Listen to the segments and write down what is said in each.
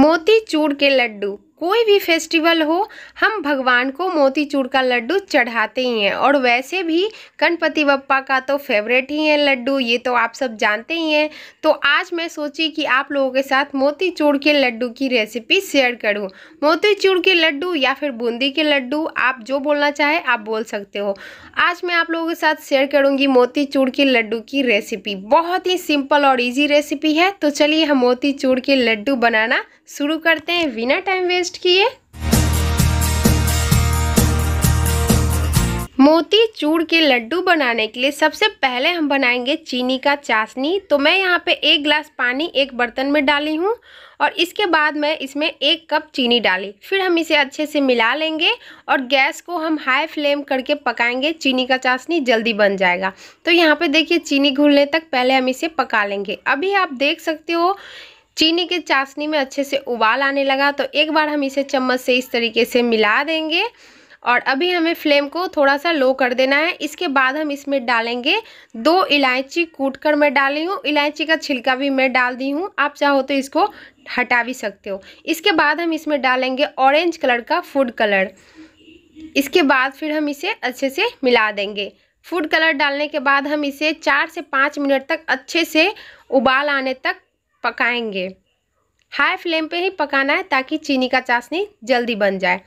मोतीचूर के लड्डू कोई भी फेस्टिवल हो हम भगवान को मोतीचूर का लड्डू चढ़ाते ही हैं और वैसे भी गणपति बप्पा का तो फेवरेट ही है लड्डू ये तो आप सब जानते ही हैं तो आज मैं सोची कि आप लोगों के साथ मोतीचूर के लड्डू की रेसिपी शेयर करूं मोतीचूर के लड्डू या फिर बूंदी के लड्डू आप जो बोलना चाहे आप बोल सकते हो आज मैं आप लोगों के साथ शेयर करूँगी मोतीचूर के लड्डू की रेसिपी बहुत ही सिंपल और ईजी रेसिपी है तो चलिए हम मोतीचूर के लड्डू बनाना शुरू करते हैं बिना टाइम वेस्ट टेस्ट किए मोती चूर के लड्डू बनाने के लिए सबसे पहले हम बनाएंगे चीनी का चाशनी तो मैं यहाँ पे एक गिलास पानी एक बर्तन में डाली हूँ और इसके बाद मैं इसमें एक कप चीनी डाली फिर हम इसे अच्छे से मिला लेंगे और गैस को हम हाई फ्लेम करके पकाएंगे चीनी का चाशनी जल्दी बन जाएगा तो यहाँ पे देखिए चीनी घुलने तक पहले हम इसे पका लेंगे अभी आप देख सकते हो चीनी के चाशनी में अच्छे से उबाल आने लगा तो एक बार हम इसे चम्मच से इस तरीके से मिला देंगे और अभी हमें फ्लेम को थोड़ा सा लो कर देना है इसके बाद हम इसमें डालेंगे दो इलायची कूट कर मैं डाली हूँ इलायची का छिलका भी मैं डाल दी हूँ आप चाहो तो इसको हटा भी सकते हो इसके बाद हम इसमें डालेंगे ऑरेंज कलर का फूड कलर इसके बाद फिर हम इसे अच्छे से मिला देंगे फूड कलर डालने के बाद हम इसे चार से पाँच मिनट तक अच्छे से उबाल आने तक पकाएंगे हाई फ्लेम पे ही पकाना है ताकि चीनी का चाशनी जल्दी बन जाए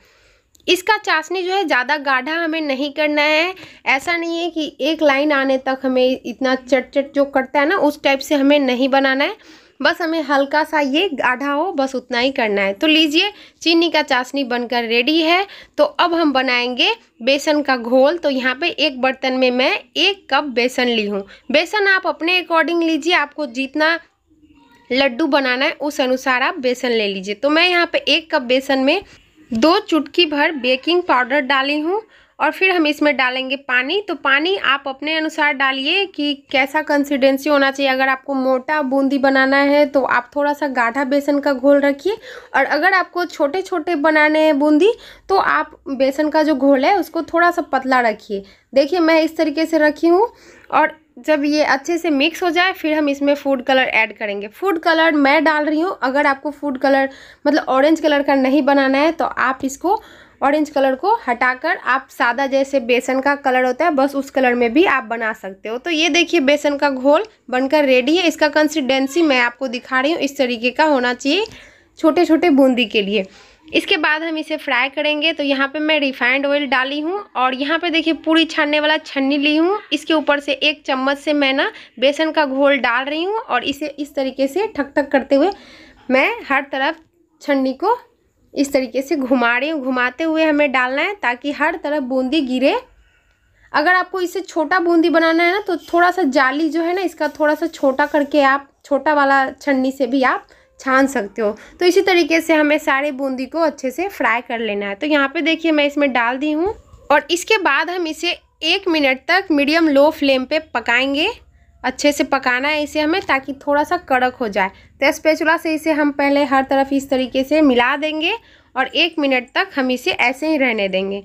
इसका चाशनी जो है ज़्यादा गाढ़ा हमें नहीं करना है ऐसा नहीं है कि एक लाइन आने तक हमें इतना चट चट जो करता है ना उस टाइप से हमें नहीं बनाना है बस हमें हल्का सा ये गाढ़ा हो बस उतना ही करना है तो लीजिए चीनी का चाशनी बनकर रेडी है तो अब हम बनाएंगे बेसन का घोल तो यहाँ पे एक बर्तन में मैं एक कप बेसन ली हूँ बेसन आप अपने अकॉर्डिंग लीजिए आपको जितना लड्डू बनाना है उस अनुसार आप बेसन ले लीजिए तो मैं यहाँ पे एक कप बेसन में दो चुटकी भर बेकिंग पाउडर डाली हूँ और फिर हम इसमें डालेंगे पानी तो पानी आप अपने अनुसार डालिए कि कैसा कंसिस्टेंसी होना चाहिए अगर आपको मोटा बूंदी बनाना है तो आप थोड़ा सा गाढ़ा बेसन का घोल रखिए और अगर आपको छोटे छोटे बनाने हैं बूंदी तो आप बेसन का जो घोल है उसको थोड़ा सा पतला रखिए देखिए मैं इस तरीके से रखी हूँ और जब ये अच्छे से मिक्स हो जाए फिर हम इसमें फूड कलर ऐड करेंगे फूड कलर मैं डाल रही हूँ अगर आपको फूड कलर मतलब ऑरेंज कलर का नहीं बनाना है तो आप इसको ऑरेंज कलर को हटाकर आप सादा जैसे बेसन का कलर होता है बस उस कलर में भी आप बना सकते हो तो ये देखिए बेसन का घोल बनकर रेडी है इसका कंसिस्टेंसी मैं आपको दिखा रही हूँ इस तरीके का होना चाहिए छोटे छोटे बूंदी के लिए इसके बाद हम इसे फ्राई करेंगे तो यहाँ पे मैं रिफाइंड ऑयल डाली हूँ और यहाँ पे देखिए पूरी छानने वाला छन्नी ली हूँ इसके ऊपर से एक चम्मच से मैं ना बेसन का घोल डाल रही हूँ और इसे इस तरीके से ठक ठक करते हुए मैं हर तरफ छन्नी को इस तरीके से घुमा रही हूँ घुमाते हुए हमें डालना है ताकि हर तरफ बूंदी गिरे अगर आपको इसे छोटा बूंदी बनाना है ना तो थोड़ा सा जाली जो है ना इसका थोड़ा सा छोटा करके आप छोटा वाला छन्नी से भी आप छान सकते हो तो इसी तरीके से हमें सारे बूंदी को अच्छे से फ्राई कर लेना है तो यहाँ पे देखिए मैं इसमें डाल दी हूँ और इसके बाद हम इसे एक मिनट तक मीडियम लो फ्लेम पे पकाएंगे अच्छे से पकाना है इसे हमें ताकि थोड़ा सा कड़क हो जाए तो स्पेचुला से इसे हम पहले हर तरफ इस तरीके से मिला देंगे और एक मिनट तक हम इसे ऐसे ही रहने देंगे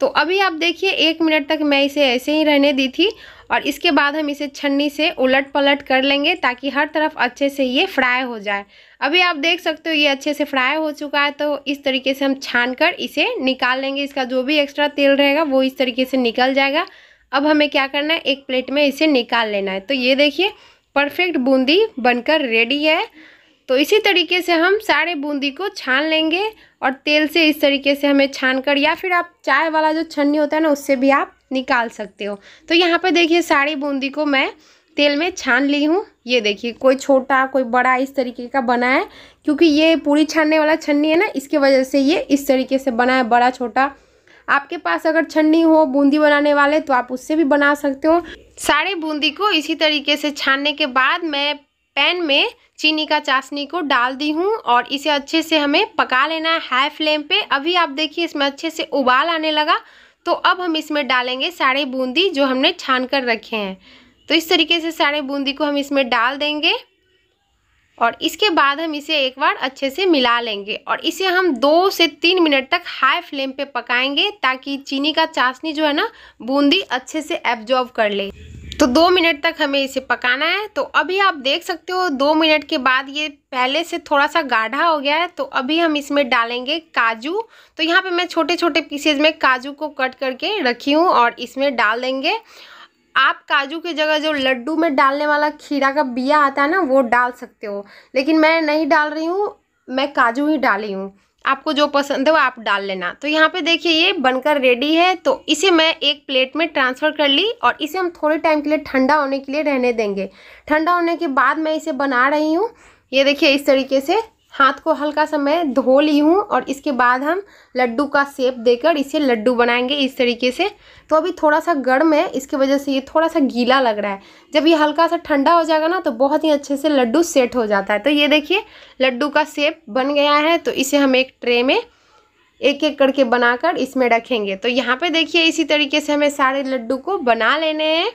तो अभी आप देखिए एक मिनट तक मैं इसे ऐसे ही रहने दी थी और इसके बाद हम इसे छन्नी से उलट पलट कर लेंगे ताकि हर तरफ अच्छे से ये फ्राई हो जाए अभी आप देख सकते हो ये अच्छे से फ्राई हो चुका है तो इस तरीके से हम छान कर इसे निकाल लेंगे इसका जो भी एक्स्ट्रा तेल रहेगा वो इस तरीके से निकल जाएगा अब हमें क्या करना है एक प्लेट में इसे निकाल लेना है तो ये देखिए परफेक्ट बूंदी बनकर रेडी है तो इसी तरीके से हम सारे बूंदी को छान लेंगे और तेल से इस तरीके से हमें छान कर या फिर आप चाय वाला जो छन्नी होता है ना उससे भी आप निकाल सकते हो तो यहाँ पे देखिए सारी बूंदी को मैं तेल में छान ली हूँ ये देखिए कोई छोटा कोई बड़ा इस तरीके का बना है क्योंकि ये पूरी छानने वाला छन्नी है ना इसके वजह से ये इस तरीके से बना है बड़ा छोटा आपके पास अगर छन्नी हो बूंदी बनाने वाले तो आप उससे भी बना सकते हो सारे बूंदी को इसी तरीके से छानने के बाद मैं पैन में चीनी का चाशनी को डाल दी हूँ और इसे अच्छे से हमें पका लेना है हाई फ्लेम पे अभी आप देखिए इसमें अच्छे से उबाल आने लगा तो अब हम इसमें डालेंगे सारे बूंदी जो हमने छान कर रखे हैं तो इस तरीके से सारे बूंदी को हम इसमें डाल देंगे और इसके बाद हम इसे एक बार अच्छे से मिला लेंगे और इसे हम दो से तीन मिनट तक हाई फ्लेम पे पकाएंगे ताकि चीनी का चाशनी जो है ना बूंदी अच्छे से एब्जॉर्व कर ले तो दो मिनट तक हमें इसे पकाना है तो अभी आप देख सकते हो दो मिनट के बाद ये पहले से थोड़ा सा गाढ़ा हो गया है तो अभी हम इसमें डालेंगे काजू तो यहाँ पे मैं छोटे छोटे पीसेज में काजू को कट करके रखी हूँ और इसमें डाल देंगे आप काजू की जगह जो लड्डू में डालने वाला खीरा का बिया आता है ना वो डाल सकते हो लेकिन मैं नहीं डाल रही हूँ मैं काजू ही डाली हूँ आपको जो पसंद है वो आप डाल लेना तो यहाँ पे देखिए ये बनकर रेडी है तो इसे मैं एक प्लेट में ट्रांसफ़र कर ली और इसे हम थोड़े टाइम के लिए ठंडा होने के लिए रहने देंगे ठंडा होने के बाद मैं इसे बना रही हूँ ये देखिए इस तरीके से हाथ को हल्का सा मैं धो ली हूँ और इसके बाद हम लड्डू का सेप देकर इसे लड्डू बनाएंगे इस तरीके से तो अभी थोड़ा सा गर्म है इसके वजह से ये थोड़ा सा गीला लग रहा है जब ये हल्का सा ठंडा हो जाएगा ना तो बहुत ही अच्छे से लड्डू सेट हो जाता है तो ये देखिए लड्डू का सेप बन गया है तो इसे हम एक ट्रे में एक एक करके बनाकर इसमें रखेंगे तो यहाँ पे देखिए इसी तरीके से हमें सारे लड्डू को बना लेने हैं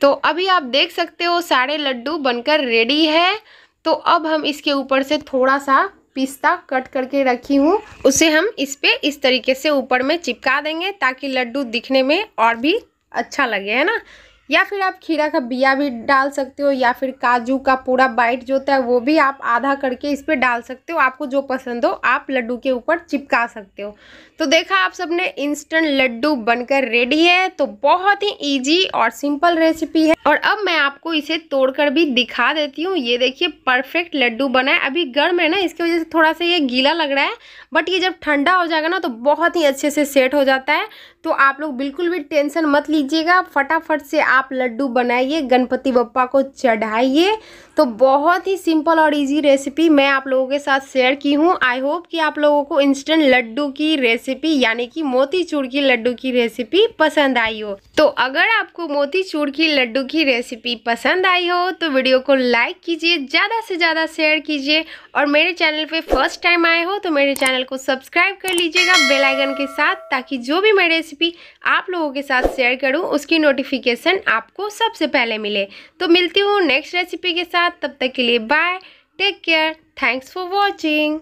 तो अभी आप देख सकते हो सारे लड्डू बनकर रेडी है तो अब हम इसके ऊपर से थोड़ा सा पिस्ता कट करके रखी हूँ उसे हम इस पर इस तरीके से ऊपर में चिपका देंगे ताकि लड्डू दिखने में और भी अच्छा लगे है ना या फिर आप खीरा का बिया भी डाल सकते हो या फिर काजू का पूरा बाइट जो होता है वो भी आप आधा करके इस पर डाल सकते हो आपको जो पसंद हो आप लड्डू के ऊपर चिपका सकते हो तो देखा आप सबने इंस्टेंट लड्डू बनकर रेडी है तो बहुत ही ईजी और सिंपल रेसिपी है और अब मैं आपको इसे तोड़कर भी दिखा देती हूँ ये देखिए परफेक्ट लड्डू बना है अभी गर्म है ना इसकी वजह से थोड़ा सा ये गीला लग रहा है बट ये जब ठंडा हो जाएगा ना तो बहुत ही अच्छे से सेट हो जाता है तो आप लोग बिल्कुल भी टेंशन मत लीजिएगा फटाफट से आप आप लड्डू बनाइए गणपति बप्पा को चढ़ाइए तो बहुत ही सिंपल और इजी रेसिपी मैं आप लोगों के साथ शेयर की हूँ आई होप कि आप लोगों को इंस्टेंट लड्डू की रेसिपी यानी कि मोतीचूर की लड्डू की रेसिपी पसंद आई हो तो अगर आपको मोतीचूर की लड्डू की रेसिपी पसंद आई हो तो वीडियो को लाइक कीजिए ज़्यादा से ज़्यादा शेयर कीजिए और मेरे चैनल पर फर्स्ट टाइम आए हो तो मेरे चैनल को सब्सक्राइब कर लीजिएगा बेलाइकन के साथ ताकि जो भी मैं रेसिपी आप लोगों के साथ शेयर करूँ उसकी नोटिफिकेशन आपको सबसे पहले मिले तो मिलती हूँ नेक्स्ट रेसिपी के साथ तब तक के लिए bye take care thanks for watching